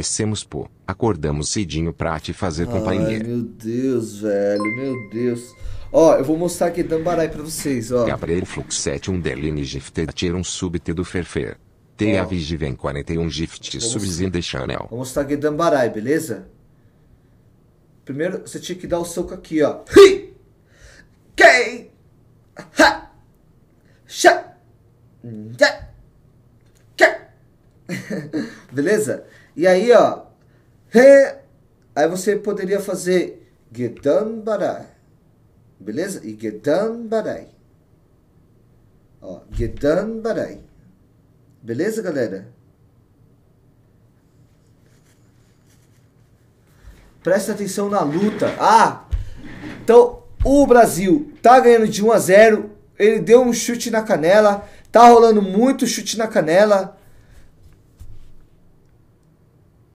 Descemos, pô. Acordamos cedinho pra te fazer Ai, companhia. meu Deus, velho. Meu Deus. Ó, eu vou mostrar aqui Dambarai pra vocês, ó. Gabriel Flux 71 Deline Gifted tira um sub do Ferfer. a Vigivem 41 Gift Subs in Chanel. Channel. Vou mostrar aqui Dambarai, beleza? Primeiro, você tinha que dar o soco aqui, ó. Hi! Quem? Ha! Sha! Ya! Beleza? E aí, ó. He, aí você poderia fazer Gedan Barai. Beleza? E Gedan Barai. Ó, Gedan Barai. Beleza, galera? Presta atenção na luta. Ah! Então, o Brasil tá ganhando de 1 a 0. Ele deu um chute na canela. Tá rolando muito chute na canela.